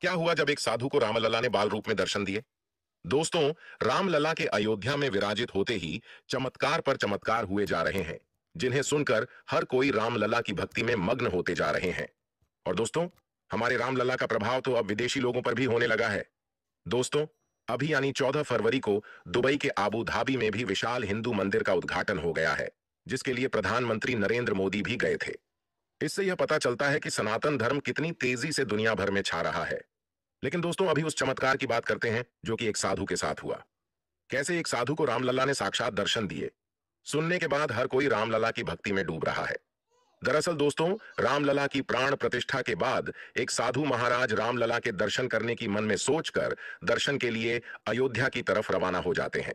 क्या हुआ जब एक साधु को रामलला ने बाल रूप में दर्शन दिए दोस्तों रामलला के अयोध्या में विराजित होते ही चमत्कार पर चमत्कार हुए जा रहे हैं जिन्हें सुनकर हर कोई रामलला की भक्ति में मग्न होते जा रहे हैं और दोस्तों हमारे रामलला का प्रभाव तो अब विदेशी लोगों पर भी होने लगा है दोस्तों अभी यानी 14 फरवरी को दुबई के आबू धाबी में भी विशाल हिंदू मंदिर का उद्घाटन हो गया है जिसके लिए प्रधानमंत्री नरेंद्र मोदी भी गए थे इससे यह पता चलता है कि सनातन धर्म कितनी तेजी से दुनिया भर में छा रहा है लेकिन दोस्तों अभी उस चमत्कार की बात करते हैं जो कि एक साधु के साथ हुआ कैसे एक साधु को रामलला ने साक्षात दर्शन दिए सुनने के बाद हर कोई रामलला की भक्ति में डूब रहा है दरअसल दोस्तों रामलला की प्राण प्रतिष्ठा के बाद एक साधु महाराज रामलला के दर्शन करने की मन में सोचकर दर्शन के लिए अयोध्या की तरफ रवाना हो जाते हैं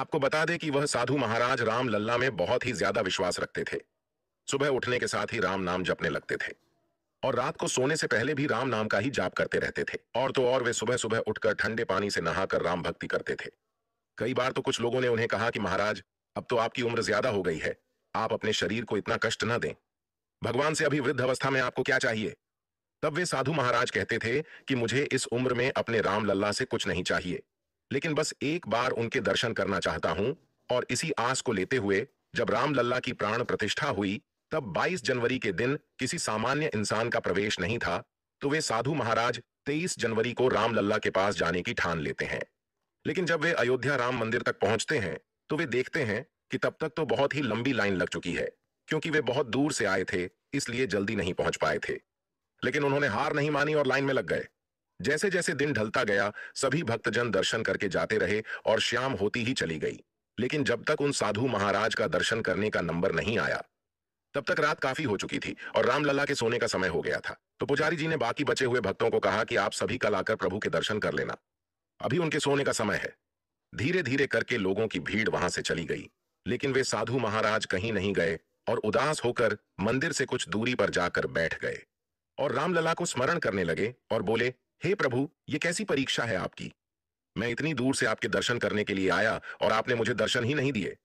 आपको बता दें कि वह साधु महाराज रामलला में बहुत ही ज्यादा विश्वास रखते थे सुबह उठने के साथ ही राम नाम जपने लगते थे और रात को सोने से पहले भी राम नाम का ही जाप करते रहते थे और तो और वे सुबह सुबह उठकर ठंडे पानी से नहाकर राम भक्ति करते थे कई बार तो कुछ लोगों ने उन्हें कहा कि महाराज अब तो आपकी उम्र ज्यादा हो गई है आप अपने शरीर को इतना कष्ट न दें भगवान से अभी वृद्ध अवस्था में आपको क्या चाहिए तब वे साधु महाराज कहते थे कि मुझे इस उम्र में अपने राम लल्ला से कुछ नहीं चाहिए लेकिन बस एक बार उनके दर्शन करना चाहता हूं और इसी आस को लेते हुए जब राम लल्ला की प्राण प्रतिष्ठा हुई तब 22 जनवरी के दिन किसी सामान्य इंसान का प्रवेश नहीं था तो वे साधु महाराज 23 जनवरी को रामलल्ला के पास जाने की ठान लेते हैं लेकिन जब वे अयोध्या राम मंदिर तक पहुंचते हैं तो वे देखते हैं कि तब तक तो बहुत ही लंबी लाइन लग चुकी है क्योंकि वे बहुत दूर से आए थे इसलिए जल्दी नहीं पहुंच पाए थे लेकिन उन्होंने हार नहीं मानी और लाइन में लग गए जैसे जैसे दिन ढलता गया सभी भक्तजन दर्शन करके जाते रहे और श्याम होती ही चली गई लेकिन जब तक उन साधु महाराज का दर्शन करने का नंबर नहीं आया तब तक रात काफी हो चुकी थी और रामलला के सोने का समय हो गया था तो पुजारी जी ने बाकी बचे हुए भक्तों को कहा कि आप सभी कल आकर प्रभु के दर्शन कर लेना अभी उनके सोने का समय है धीरे धीरे करके लोगों की भीड़ वहां से चली गई लेकिन वे साधु महाराज कहीं नहीं गए और उदास होकर मंदिर से कुछ दूरी पर जाकर बैठ गए और रामलला को स्मरण करने लगे और बोले हे hey प्रभु ये कैसी परीक्षा है आपकी मैं इतनी दूर से आपके दर्शन करने के लिए आया और आपने मुझे दर्शन ही नहीं दिए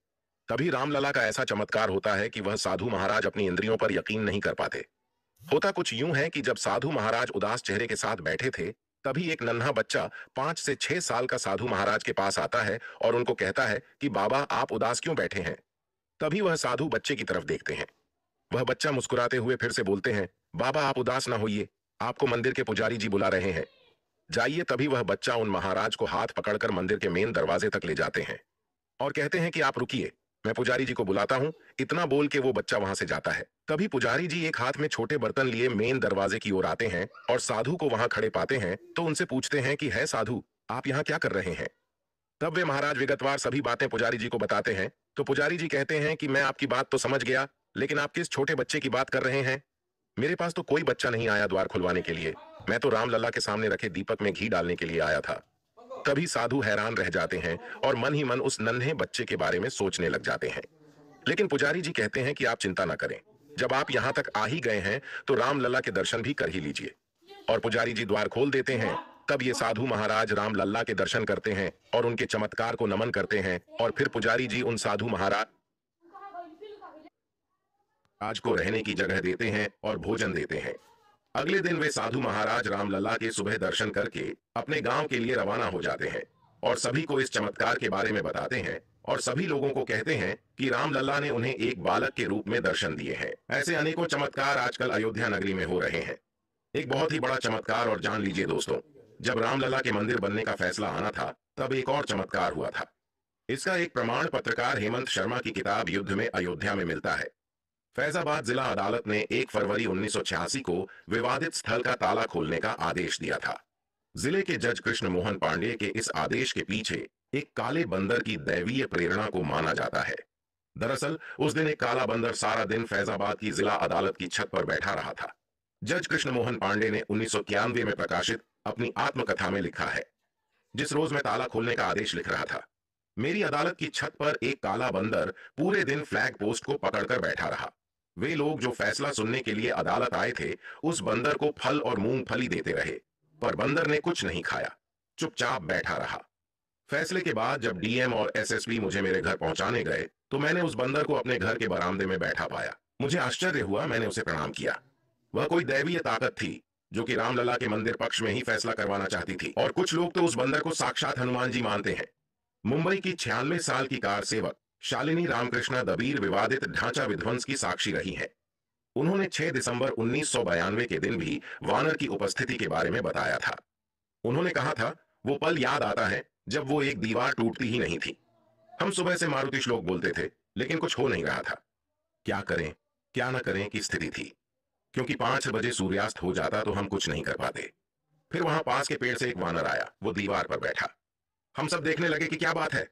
तभी रामलला का ऐसा चमत्कार होता है कि वह साधु महाराज अपनी इंद्रियों पर यकीन नहीं कर पाते होता कुछ यूं है कि जब साधु महाराज उदास चेहरे के साथ बैठे थे तभी एक नन्हा बच्चा पांच से छह साल का साधु महाराज के पास आता है और उनको कहता है कि बाबा आप उदास क्यों बैठे हैं तभी वह साधु बच्चे की तरफ देखते हैं वह बच्चा मुस्कुराते हुए फिर से बोलते हैं बाबा आप उदास ना होइए आपको मंदिर के पुजारी जी बुला रहे हैं जाइए तभी वह बच्चा उन महाराज को हाथ पकड़कर मंदिर के मेन दरवाजे तक ले जाते हैं और कहते हैं कि आप रुकिए मैं पुजारी जी को बुलाता हूँ इतना बोल के वो बच्चा वहां से जाता है तभी पुजारी जी एक हाथ में छोटे बर्तन लिए मेन दरवाजे की ओर आते हैं और साधु को वहां खड़े पाते हैं तो उनसे पूछते हैं कि है साधु आप यहाँ क्या कर रहे हैं तब वे महाराज विगतवार सभी बातें पुजारी जी को बताते हैं तो पुजारी जी कहते हैं कि मैं आपकी बात तो समझ गया लेकिन आप किस छोटे बच्चे की बात कर रहे हैं मेरे पास तो कोई बच्चा नहीं आया द्वार खुलवाने के लिए मैं तो रामलला के सामने रखे दीपक में घी डालने के लिए आया था तभी साधु हैरान रह जाते हैं और मन ही मन उस नन्हे बच्चे के बारे में सोचने लग जाते हैं लेकिन पुजारी जी कहते हैं कि आप चिंता ना करें जब आप यहां तक आ ही गए हैं तो रामलला के दर्शन भी कर ही लीजिए और पुजारी जी द्वार खोल देते हैं तब ये साधु महाराज राम लल्ला के दर्शन करते हैं और उनके चमत्कार को नमन करते हैं और फिर पुजारी जी उन साधु महाराज आज को रहने की जगह देते हैं और भोजन देते हैं अगले दिन वे साधु महाराज रामलला के सुबह दर्शन करके अपने गांव के लिए रवाना हो जाते हैं और सभी को इस चमत्कार के बारे में बताते हैं और सभी लोगों को कहते हैं कि रामलला ने उन्हें एक बालक के रूप में दर्शन दिए हैं ऐसे अनेकों चमत्कार आजकल अयोध्या नगरी में हो रहे हैं एक बहुत ही बड़ा चमत्कार और जान लीजिए दोस्तों जब रामलला के मंदिर बनने का फैसला आना था तब एक और चमत्कार हुआ था इसका एक प्रमाण पत्रकार हेमंत शर्मा की किताब युद्ध में अयोध्या में मिलता है फैजाबाद जिला अदालत ने 1 फरवरी 1986 को विवादित स्थल का ताला खोलने का आदेश दिया था जिले के जज कृष्ण मोहन पांडे के इस आदेश के पीछे एक काले बंदर की दैवीय प्रेरणा को माना जाता है दरअसल उस दिन एक काला बंदर सारा दिन फैजाबाद की जिला अदालत की छत पर बैठा रहा था जज कृष्ण मोहन पांडे ने उन्नीस में प्रकाशित अपनी आत्मकथा में लिखा है जिस रोज मैं ताला खोलने का आदेश लिख रहा था मेरी अदालत की छत पर एक काला बंदर पूरे दिन फ्लैग पोस्ट को पकड़कर बैठा रहा वे लोग जो फैसला सुनने के लिए अदालत आए थे उस बंदर को फल और मूंगफली देते रहे पर बंदर ने कुछ नहीं खाया चुपचाप बैठा रहा फैसले के बाद जब डीएम और एसएसपी मुझे मेरे घर पहुंचाने गए तो मैंने उस बंदर को अपने घर के बरामदे में बैठा पाया मुझे आश्चर्य हुआ मैंने उसे प्रणाम किया वह कोई दैवीय ताकत थी जो कि रामलला के मंदिर पक्ष में ही फैसला करवाना चाहती थी और कुछ लोग तो उस बंदर को साक्षात हनुमान जी मानते हैं मुंबई की छियानवे साल की कार सेवक शालिनी रामकृष्ण दबीर विवादित ढांचा विध्वंस की साक्षी रही हैं। उन्होंने 6 दिसंबर उन्नीस के दिन भी वानर की उपस्थिति के बारे में बताया था उन्होंने कहा था वो पल याद आता है जब वो एक दीवार टूटती ही नहीं थी हम सुबह से मारुति श्लोक बोलते थे लेकिन कुछ हो नहीं रहा था क्या करें क्या ना करें की स्थिति थी क्योंकि पांच बजे सूर्यास्त हो जाता तो हम कुछ नहीं कर पाते फिर वहां पास के पेड़ से एक वानर आया वो दीवार पर बैठा हम सब देखने लगे कि क्या बात है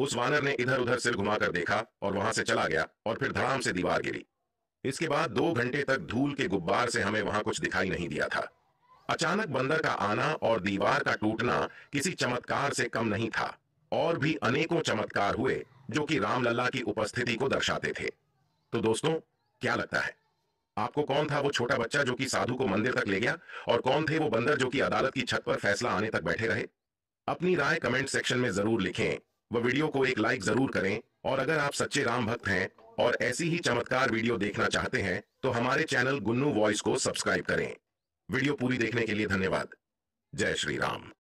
उस वानर ने इधर उधर सिर घुमाकर देखा और वहां से चला गया और फिर धड़ाम से दीवार गिरी इसके बाद दो घंटे तक धूल के गुब्बार से हमें वहां कुछ दिखाई नहीं दिया था अचानक बंदर का आना और दीवार का टूटना किसी चमत्कार से कम नहीं था और भी अनेकों चमत्कार हुए जो कि रामलला की उपस्थिति को दर्शाते थे तो दोस्तों क्या लगता है आपको कौन था वो छोटा बच्चा जो कि साधु को मंदिर तक ले गया और कौन थे वो बंदर जो कि अदालत की छत पर फैसला आने तक बैठे रहे अपनी राय कमेंट सेक्शन में जरूर लिखें व वीडियो को एक लाइक जरूर करें और अगर आप सच्चे राम भक्त हैं और ऐसी ही चमत्कार वीडियो देखना चाहते हैं तो हमारे चैनल गुन्नू वॉइस को सब्सक्राइब करें वीडियो पूरी देखने के लिए धन्यवाद जय श्री राम